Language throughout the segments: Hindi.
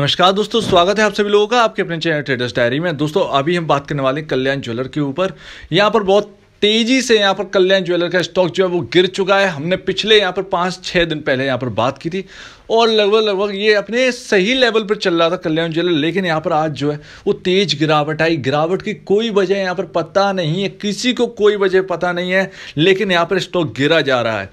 नमस्कार दोस्तों स्वागत है आप सभी लोगों का आपके अपने चैनल ट्रेडर्स डायरी में दोस्तों अभी हम बात करने वाले हैं कल्याण ज्वेलर के ऊपर यहाँ पर बहुत तेजी से यहाँ पर कल्याण ज्वेलर का स्टॉक जो है वो गिर चुका है हमने पिछले यहाँ पर पाँच छः दिन पहले यहाँ पर बात की थी और लगभग लगभग ये अपने सही लेवल पर चल रहा था कल्याण ज्वेलर लेकिन यहाँ पर आज जो है वो तेज गिरावट आई गिरावट की कोई वजह यहाँ पर पता नहीं है किसी को कोई वजह पता नहीं है लेकिन यहाँ पर स्टॉक गिरा जा रहा है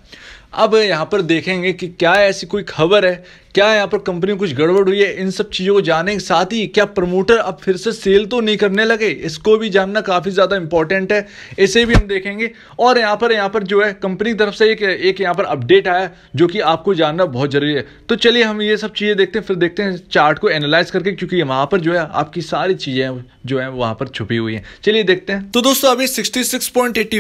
अब यहाँ पर देखेंगे कि क्या ऐसी कोई खबर है क्या यहाँ पर कंपनी कुछ गड़बड़ हुई है इन सब चीज़ों को जाने के साथ ही क्या प्रमोटर अब फिर से सेल तो नहीं करने लगे इसको भी जानना काफ़ी ज़्यादा इंपॉर्टेंट है इसे भी हम देखेंगे और यहाँ पर यहाँ पर जो है कंपनी की तरफ से एक एक यहाँ पर अपडेट आया जो कि आपको जानना बहुत ज़रूरी है तो चलिए हम ये सब चीज़ें देखते हैं फिर देखते हैं चार्ट को एनालाइज करके क्योंकि वहाँ पर जो है आपकी सारी चीज़ें जो है वहाँ पर छुपी हुई हैं चलिए देखते हैं तो दोस्तों अभी सिक्सटी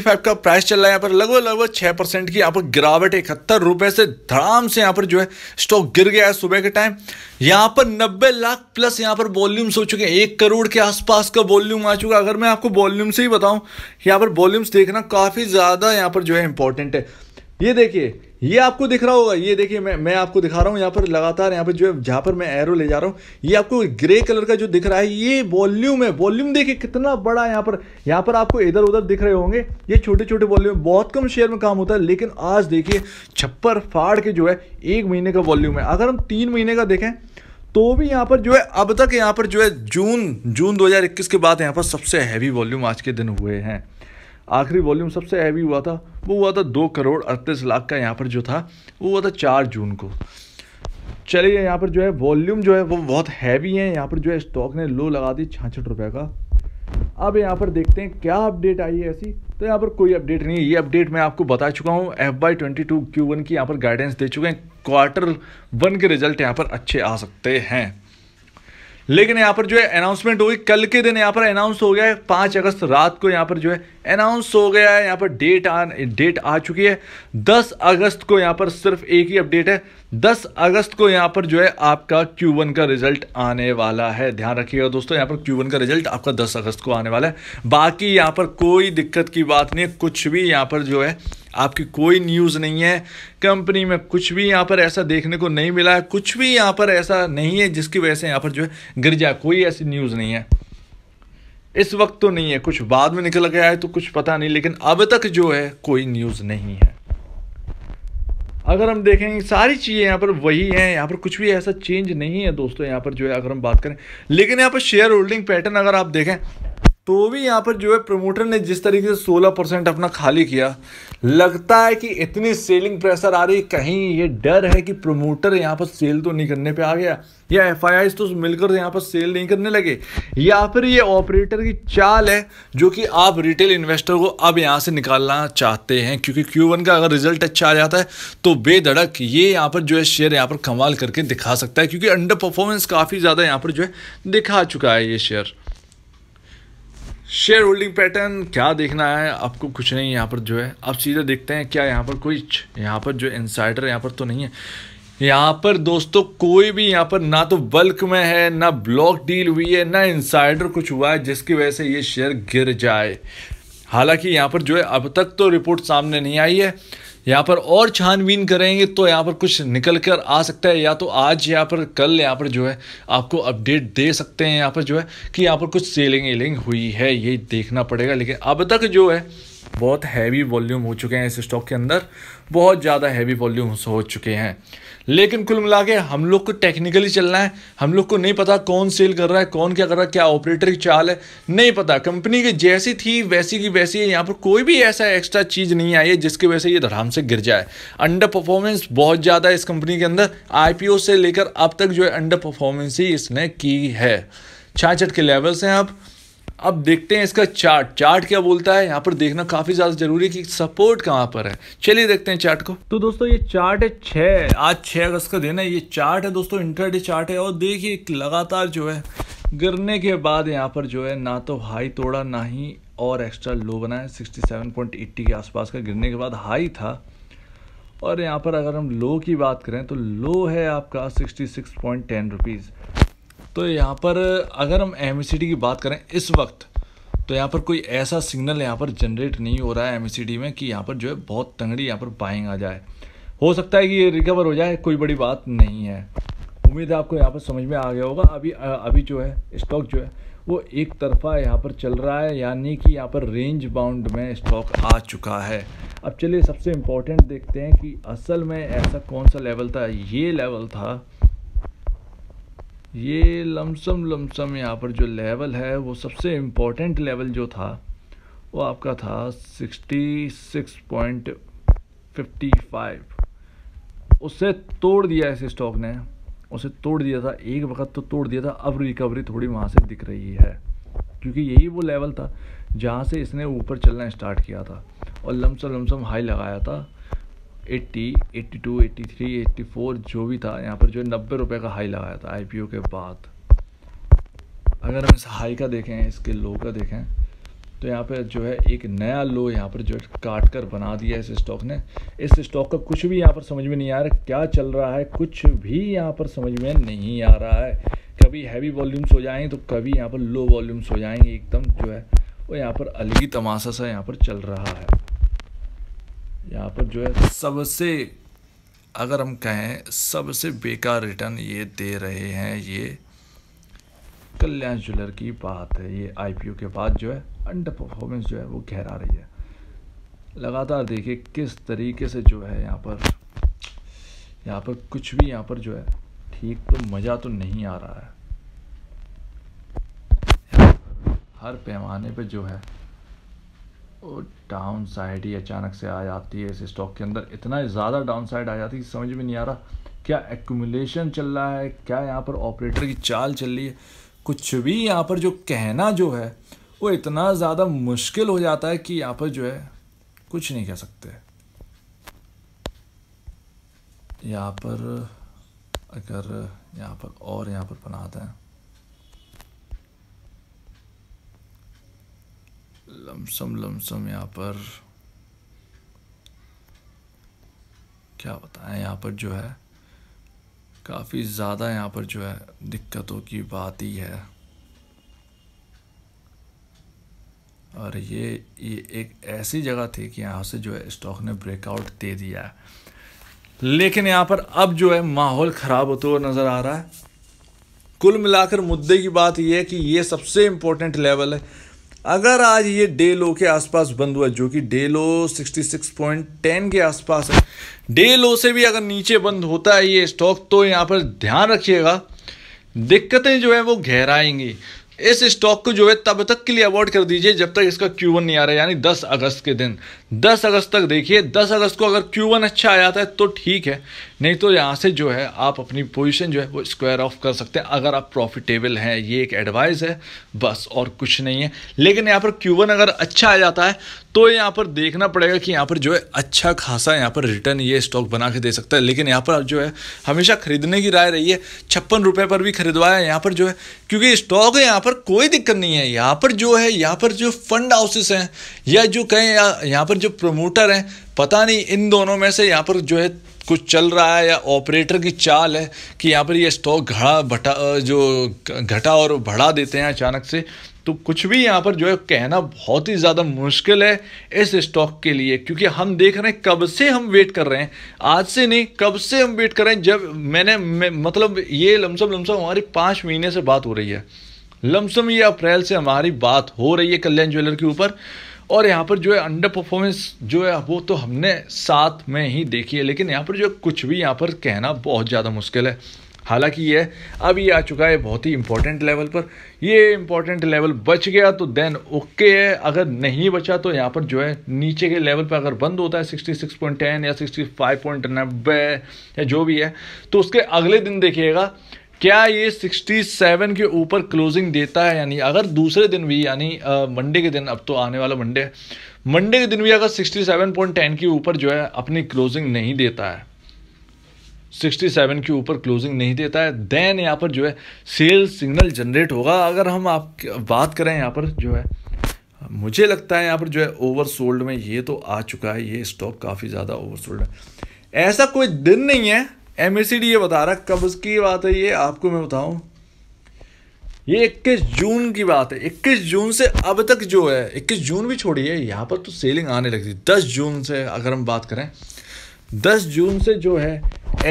का प्राइस चल रहा है यहाँ पर लगभग लगभग छह परसेंट की यहाँ पर गिरावट इकहत्तर रुपए से धड़ाम से यहाँ पर जो है स्टॉक गिर गया गया है सुबह के टाइम यहाँ पर 90 लाख प्लस यहाँ पर वॉल्यूम्स हो चुके हैं एक करोड़ के आसपास का वॉल्यूम आ चुका है अगर मैं आपको वॉल्यूम से ही बताऊँ यहाँ पर वॉल्यूम्स देखना काफ़ी ज़्यादा यहाँ पर जो है इंपॉर्टेंट है ये देखिए ये आपको दिख रहा होगा ये देखिए मैं मैं आपको दिखा रहा हूँ यहाँ पर लगातार यहाँ पर जो है जहाँ पर मैं एरो ले जा रहा हूँ ये आपको ग्रे कलर का जो दिख रहा है ये वॉल्यूम है वॉल्यूम देखिए कितना बड़ा यहाँ पर यहाँ पर आपको इधर उधर दिख रहे होंगे ये छोटे छोटे वॉल्यूम बहुत कम शेयर में काम होता है लेकिन आज देखिए छप्पर फाड़ के जो है एक महीने का वॉल्यूम है अगर हम तीन महीने का देखें तो भी यहाँ पर जो है अब तक यहाँ पर जो है जून जून दो के बाद यहाँ पर सबसे हैवी वॉल्यूम आज के दिन हुए हैं आखिरी वॉल्यूम सबसे हैवी हुआ था वो हुआ था दो करोड़ अड़तीस लाख का यहाँ पर जो था वो हुआ था चार जून को चलिए यहाँ पर जो है वॉल्यूम जो है वो बहुत हैवी है यहाँ पर जो है स्टॉक ने लो लगा दी छाछठ रुपये का अब यहाँ पर देखते हैं क्या अपडेट आई है ऐसी तो यहाँ पर कोई अपडेट नहीं है ये अपडेट मैं आपको बता चुका हूँ F Y twenty two Q one की यहाँ पर गाइडेंस दे चुके हैं क्वार्टर वन के रिजल्ट यहाँ पर अच्छे आ सकते हैं लेकिन यहाँ पर जो है अनाउंसमेंट हुई कल के दिन यहाँ पर अनाउंस हो गया है पाँच अगस्त रात को यहाँ पर जो है अनाउंस हो गया है यहाँ पर डेट आ डेट आ चुकी है दस अगस्त को यहाँ पर सिर्फ एक ही अपडेट है दस अगस्त को यहाँ पर जो है आपका क्यू वन का रिजल्ट आने वाला है ध्यान रखिएगा दोस्तों यहाँ पर क्यू वन का रिजल्ट आपका दस अगस्त को आने वाला है बाकी यहाँ पर कोई दिक्कत की बात नहीं कुछ भी यहाँ पर जो है आपकी कोई न्यूज़ नहीं है कंपनी में कुछ भी यहाँ पर ऐसा देखने को नहीं मिला है कुछ भी यहाँ पर ऐसा नहीं है जिसकी वजह से यहाँ पर जो है गिर जाए कोई ऐसी न्यूज़ नहीं है इस वक्त तो नहीं है कुछ बाद में निकल गया है तो कुछ पता नहीं लेकिन अब तक जो है कोई न्यूज़ नहीं है अगर हम देखेंगे सारी चीज़ें यहाँ पर वही हैं यहाँ पर कुछ भी ऐसा चेंज नहीं है दोस्तों यहाँ पर जो है अगर हम बात करें लेकिन यहाँ पर शेयर होल्डिंग पैटर्न अगर आप देखें तो भी यहाँ पर जो है प्रमोटर ने जिस तरीके से 16 परसेंट अपना खाली किया लगता है कि इतनी सेलिंग प्रेशर आ रही कहीं ये डर है कि प्रमोटर यहाँ पर सेल तो नहीं करने पे आ गया या एफ तो मिलकर यहाँ पर सेल नहीं करने लगे या फिर ये ऑपरेटर की चाल है जो कि आप रिटेल इन्वेस्टर को अब यहाँ से निकालना चाहते हैं क्योंकि क्यू का अगर रिजल्ट अच्छा आ जाता है तो बेधड़क ये यहाँ पर जो है शेयर यहाँ पर कमाल करके दिखा सकता है क्योंकि अंडर परफॉर्मेंस काफ़ी ज़्यादा यहाँ पर जो है दिखा चुका है ये शेयर शेयर होल्डिंग पैटर्न क्या देखना है आपको कुछ नहीं यहाँ पर जो है आप सीधे देखते हैं क्या यहाँ पर कोई यहाँ पर जो इंसाइडर यहाँ पर तो नहीं है यहाँ पर दोस्तों कोई भी यहाँ पर ना तो बल्क में है ना ब्लॉक डील हुई है ना इंसाइडर कुछ हुआ है जिसकी वजह से ये शेयर गिर जाए हालांकि यहाँ पर जो है अब तक तो रिपोर्ट सामने नहीं आई है यहाँ पर और छानबीन करेंगे तो यहाँ पर कुछ निकल कर आ सकता है या तो आज यहाँ पर कल यहाँ पर जो है आपको अपडेट दे सकते हैं यहाँ पर जो है कि यहाँ पर कुछ सेलिंग एलिंग हुई है ये देखना पड़ेगा लेकिन अब तक जो है बहुत हैवी वॉल्यूम हो चुके हैं इस स्टॉक के अंदर बहुत ज़्यादा हैवी वॉल्यूम हो चुके हैं लेकिन कुल मिला के हम लोग को टेक्निकली चलना है हम लोग को नहीं पता कौन सेल कर रहा है कौन क्या कर रहा है क्या ऑपरेटर की चाल है नहीं पता कंपनी की जैसी थी वैसी की वैसी है यहाँ पर कोई भी ऐसा एक्स्ट्रा चीज़ नहीं आई है जिसकी वजह से ये धड़ाम से गिर जाए अंडर परफॉर्मेंस बहुत ज़्यादा है इस कंपनी के अंदर आई से लेकर अब तक जो है अंडर परफॉर्मेंस ही इसने की है छाछ के लेवल्स हैं आप अब देखते हैं इसका चार्ट चार्ट क्या बोलता है यहाँ पर देखना काफ़ी ज़्यादा जरूरी है कि सपोर्ट कहाँ पर है चलिए देखते हैं चार्ट को तो दोस्तों ये चार्ट है छः आज छः अगस्त का दिन है ये चार्ट है दोस्तों इंटरडे चार्ट है और देखिए लगातार जो है गिरने के बाद यहाँ पर जो है ना तो हाई तोड़ा ना ही और एक्स्ट्रा लो बना है 67.80 के आसपास का गिरने के बाद हाई था और यहाँ पर अगर हम लो की बात करें तो लो है आपका सिक्सटी सिक्स तो यहाँ पर अगर हम एम e की बात करें इस वक्त तो यहाँ पर कोई ऐसा सिग्नल यहाँ पर जनरेट नहीं हो रहा है एम e में कि यहाँ पर जो है बहुत तंगड़ी यहाँ पर बाइंग आ जाए हो सकता है कि ये रिकवर हो जाए कोई बड़ी बात नहीं है उम्मीद है आपको यहाँ पर समझ में आ गया होगा अभी अभी जो है स्टॉक जो है वो एक तरफा यहाँ पर चल रहा है यानी कि यहाँ पर रेंज बाउंड में स्टॉक आ चुका है अब चलिए सबसे इम्पोर्टेंट देखते हैं कि असल में ऐसा कौन सा लेवल था ये लेवल था ये लमसम लमसम यहाँ पर जो लेवल है वो सबसे इम्पोर्टेंट लेवल जो था वो आपका था 66.55 उसे तोड़ दिया इस स्टॉक ने उसे तोड़ दिया था एक वक्त तो तोड़ दिया था अब रिकवरी थोड़ी वहाँ से दिख रही है क्योंकि यही वो लेवल था जहाँ से इसने ऊपर चलना स्टार्ट किया था और लमसम लमसम हाई लगाया था eighty eighty two eighty three eighty four जो भी था यहाँ पर जो है नब्बे रुपये का हाई लगाया था आई के बाद अगर हम इस हाई का देखें इसके लो का देखें तो यहाँ पर जो है एक नया लो यहाँ पर जो है काट कर बना दिया इस स्टॉक ने इस स्टॉक का कुछ भी यहाँ पर समझ में नहीं आ रहा क्या चल रहा है कुछ भी यहाँ पर समझ में नहीं आ रहा है कभी हैवी वॉल्यूम्स हो जाएंगे तो कभी यहाँ पर लो वॉल्यूम्स हो जाएंगे एकदम जो है वो यहाँ पर अलग ही तमाशा सा यहाँ पर चल रहा है यहाँ पर जो है सबसे अगर हम कहें सबसे बेकार रिटर्न ये दे रहे हैं ये कल्याण ज्वेलर की बात है ये आईपीओ के बाद जो है अंडर परफॉर्मेंस जो है वो गहरा रही है लगातार देखिए किस तरीके से जो है यहाँ पर यहाँ पर कुछ भी यहाँ पर जो है ठीक तो मज़ा तो नहीं आ रहा है हर पैमाने पे जो है डाउन साइड ही अचानक से आ जाती है इस स्टॉक के अंदर इतना ज़्यादा डाउन साइड आ जाती है समझ में नहीं आ रहा क्या एक्यूमुलेशन चल रहा है क्या यहाँ पर ऑपरेटर की चाल चल रही है कुछ भी यहाँ पर जो कहना जो है वो इतना ज़्यादा मुश्किल हो जाता है कि यहाँ पर जो है कुछ नहीं कह सकते यहाँ पर अगर यहाँ पर और यहाँ पर बनाते हैं लमसम लमसम यहाँ पर क्या बताएं यहाँ पर जो है काफ़ी ज़्यादा यहाँ पर जो है दिक्कतों की बात ही है और ये ये एक ऐसी जगह थी कि यहाँ से जो है स्टॉक ने ब्रेकआउट दे दिया है लेकिन यहाँ पर अब जो है माहौल ख़राब होते हुए नज़र आ रहा है कुल मिलाकर मुद्दे की बात यह है कि ये सबसे इम्पोर्टेंट लेवल है अगर आज ये डे लो के आसपास बंद हुआ जो कि डे लो 66.10 के आसपास है डे लो से भी अगर नीचे बंद होता है ये स्टॉक तो यहाँ पर ध्यान रखिएगा दिक्कतें जो है वो गहराएंगी इस स्टॉक को जो है तब तक के लिए अवॉइड कर दीजिए जब तक इसका क्यू नहीं आ रहा है यानी 10 अगस्त के दिन दस अगस्त तक देखिए दस अगस्त को अगर वन अच्छा आ जाता है तो ठीक है नहीं तो यहाँ से जो है आप अपनी पोजीशन जो है वो स्क्वायर ऑफ कर सकते हैं अगर आप प्रॉफिटेबल हैं ये एक एडवाइस है बस और कुछ नहीं है लेकिन यहाँ पर क्यू वन अगर अच्छा आ जाता है तो यहाँ पर देखना पड़ेगा कि यहाँ पर जो है अच्छा खासा यहाँ पर रिटर्न ये स्टॉक बना के दे सकता है लेकिन यहाँ पर जो है हमेशा खरीदने की राय रही है छप्पन रुपये पर भी खरीदवाया यहाँ पर जो है क्योंकि स्टॉक यहाँ पर कोई दिक्कत नहीं है यहाँ पर जो है यहाँ पर जो फंड हाउसेस हैं या जो कहें यहाँ पर जो प्रमोटर हैं पता नहीं इन दोनों में से यहाँ पर जो है कुछ चल रहा है या ऑपरेटर की चाल है कि यहाँ पर ये स्टॉक घड़ा बटा जो घटा और बढ़ा देते हैं अचानक से तो कुछ भी यहाँ पर जो है कहना बहुत ही ज़्यादा मुश्किल है इस स्टॉक के लिए क्योंकि हम देख रहे हैं कब से हम वेट कर रहे हैं आज से नहीं कब से हम वेट कर रहे हैं जब मैंने मैं, मतलब ये लमसम लमसम हमारी पाँच महीने से बात हो रही है लमसम ये अप्रैल से हमारी बात हो रही है कल्याण ज्वेलर के ऊपर और यहाँ पर जो है अंडर परफॉर्मेंस जो है वो तो हमने साथ में ही देखी है लेकिन यहाँ पर जो कुछ भी यहाँ पर कहना बहुत ज़्यादा मुश्किल है हालांकि ये अब ये आ चुका है बहुत ही इंपॉर्टेंट लेवल पर ये इंपॉर्टेंट लेवल बच गया तो देन ओके है अगर नहीं बचा तो यहाँ पर जो है नीचे के लेवल पर अगर बंद होता है 66.10 या 65.90 या जो भी है तो उसके अगले दिन देखिएगा क्या ये 67 के ऊपर क्लोजिंग देता है यानी अगर दूसरे दिन भी यानी मंडे के दिन अब तो आने वाला मंडे है मंडे के दिन भी अगर 67.10 के ऊपर जो है अपनी क्लोजिंग नहीं देता है 67 के ऊपर क्लोजिंग नहीं देता है देन यहाँ पर जो है सेल सिग्नल जनरेट होगा अगर हम आप बात करें यहाँ पर जो है मुझे लगता है यहाँ पर जो है ओवर में ये तो आ चुका है ये स्टॉक काफ़ी ज़्यादा ओवर है ऐसा कोई दिन नहीं है एम ये बता रहा कब उसकी बात है ये आपको मैं बताऊं ये 21 जून की बात है 21 जून से अब तक जो है 21 जून भी छोड़िए यहाँ पर तो सेलिंग आने लगती दस जून से अगर हम बात करें 10 जून से जो है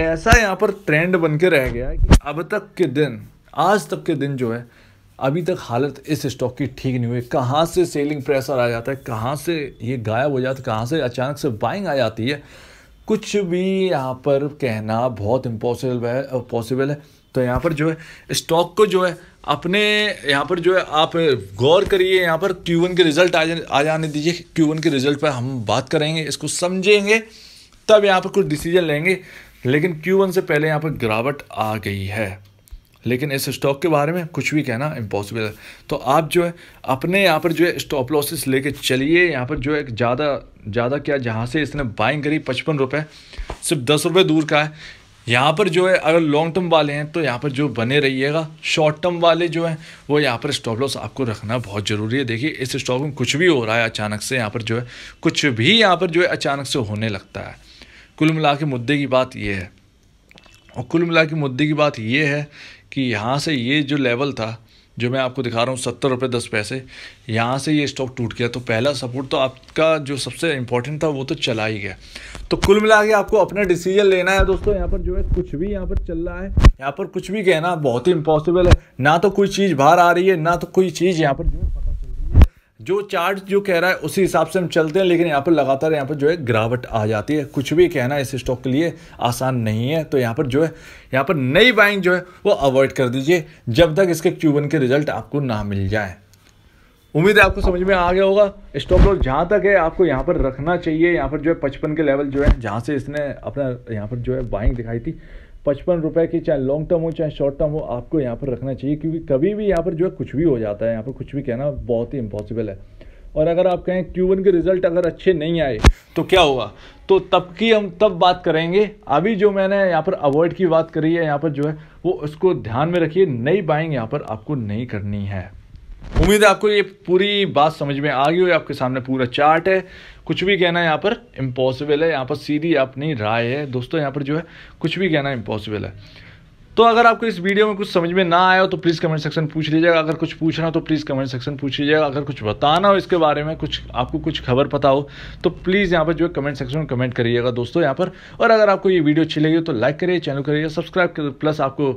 ऐसा यहाँ पर ट्रेंड बन के रह गया है कि अब तक के दिन आज तक के दिन जो है अभी तक हालत इस स्टॉक की ठीक नहीं हुई कहाँ से सेलिंग प्रेशर आ जाता है कहाँ से ये गायब हो जाता है कहाँ से अचानक से बाइंग आ जाती है कुछ भी यहाँ पर कहना बहुत इम्पॉसिबल है पॉसिबल है तो यहाँ पर जो है स्टॉक को जो है अपने यहाँ पर जो है आप गौर करिए यहाँ पर Q1 के रिजल्ट आ, जा, आ जाने दीजिए Q1 के रिजल्ट पर हम बात करेंगे इसको समझेंगे तब यहाँ पर कुछ डिसीजन लेंगे लेकिन Q1 से पहले यहाँ पर गिरावट आ गई है लेकिन इस स्टॉक के बारे में कुछ भी कहना इम्पॉसिबल है तो आप जो है अपने यहाँ पर जो है स्टॉप लॉसेस लेके चलिए यहाँ पर जो है ज़्यादा ज़्यादा क्या जहाँ से इसने बाइंग करी पचपन रुपये सिर्फ दस रुपये दूर का है यहाँ पर जो है अगर लॉन्ग टर्म वाले हैं तो यहाँ पर जो बने रहिएगा शॉर्ट टर्म वाले जो हैं वो यहाँ पर स्टॉप लॉस आपको रखना बहुत ज़रूरी है देखिए इस स्टॉक में कुछ भी हो रहा है अचानक से यहाँ पर जो है कुछ भी यहाँ पर जो है अचानक से होने लगता है कुल मिला के मुद्दे की बात ये है और कुल मिला के मुद्दे की बात ये है कि यहाँ से ये जो लेवल था जो मैं आपको दिखा रहा हूँ सत्तर रुपये दस पैसे यहाँ से ये स्टॉक टूट गया तो पहला सपोर्ट तो आपका जो सबसे इम्पोर्टेंट था वो तो चला ही गया तो कुल मिला के आपको अपना डिसीजन लेना है दोस्तों यहाँ पर जो है कुछ भी यहाँ पर चल रहा है यहाँ पर कुछ भी कहना बहुत ही इम्पॉसिबल है ना तो कोई चीज़ बाहर आ रही है ना तो कोई चीज़ यहाँ पर जो है जो चार्ट जो कह रहा है उसी हिसाब से हम चलते हैं लेकिन यहाँ पर लगातार यहाँ पर जो है गिरावट आ जाती है कुछ भी कहना इस स्टॉक के लिए आसान नहीं है तो यहाँ पर जो है यहाँ पर नई बाइंग जो है वो अवॉइड कर दीजिए जब तक इसके क्यूबन के रिजल्ट आपको ना मिल जाए उम्मीद है आपको समझ में आ गया होगा स्टॉक लॉस जहाँ तक है आपको यहाँ पर रखना चाहिए यहाँ पर जो है पचपन के लेवल जो है जहाँ से इसने अपना यहाँ पर जो है बाइंग दिखाई थी पचपन रुपए की चाहे लॉन्ग टर्म हो चाहे शॉर्ट टर्म हो आपको यहाँ पर रखना चाहिए क्योंकि कभी भी यहाँ पर जो है कुछ भी हो जाता है यहाँ पर कुछ भी कहना बहुत ही इम्पॉसिबल है और अगर आप कहें क्यू वन के रिजल्ट अगर अच्छे नहीं आए तो क्या होगा तो तब की हम तब बात करेंगे अभी जो मैंने यहाँ पर अवॉइड की बात करी है यहाँ पर जो है वो उसको ध्यान में रखिए नई बाइंग यहाँ पर आपको नहीं करनी है उम्मीद है आपको ये पूरी बात समझ में आ गई हो आपके सामने पूरा चार्ट है कुछ भी कहना यहाँ पर इम्पॉसिबल है यहाँ पर सीधी अपनी राय है दोस्तों यहाँ पर जो है कुछ भी कहना इम्पॉसिबल है तो अगर आपको इस वीडियो में कुछ समझ में ना आया हो तो प्लीज़ कमेंट सेक्शन पूछ लीजिएगा अगर कुछ पूछना हो तो प्लीज़ कमेंट सेक्शन पूछ लीजिएगा अगर कुछ बताना हो इसके बारे में कुछ आपको कुछ खबर पता हो तो प्लीज़ यहाँ पर जो है कमेंट सेक्शन में कमेंट करिएगा दोस्तों यहाँ पर और अगर आपको ये वीडियो अच्छी लगी हो तो लाइक करिए चैनल करिएगा सब्सक्राइब करिए प्लस आपको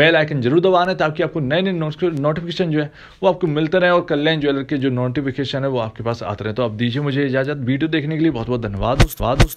बेल आइकन जरूर दबाना है ताकि आपको नए नए नोटिफिकेशन जो है वो आपको मिलते रहे और कल्याण ज्वेलर के जो नोटिफिकेशन है वो आपके पास आते रहे तो आप दीजिए मुझे इजाज़त वीडियो देखने के लिए बहुत बहुत धन्यवाद दोस्तों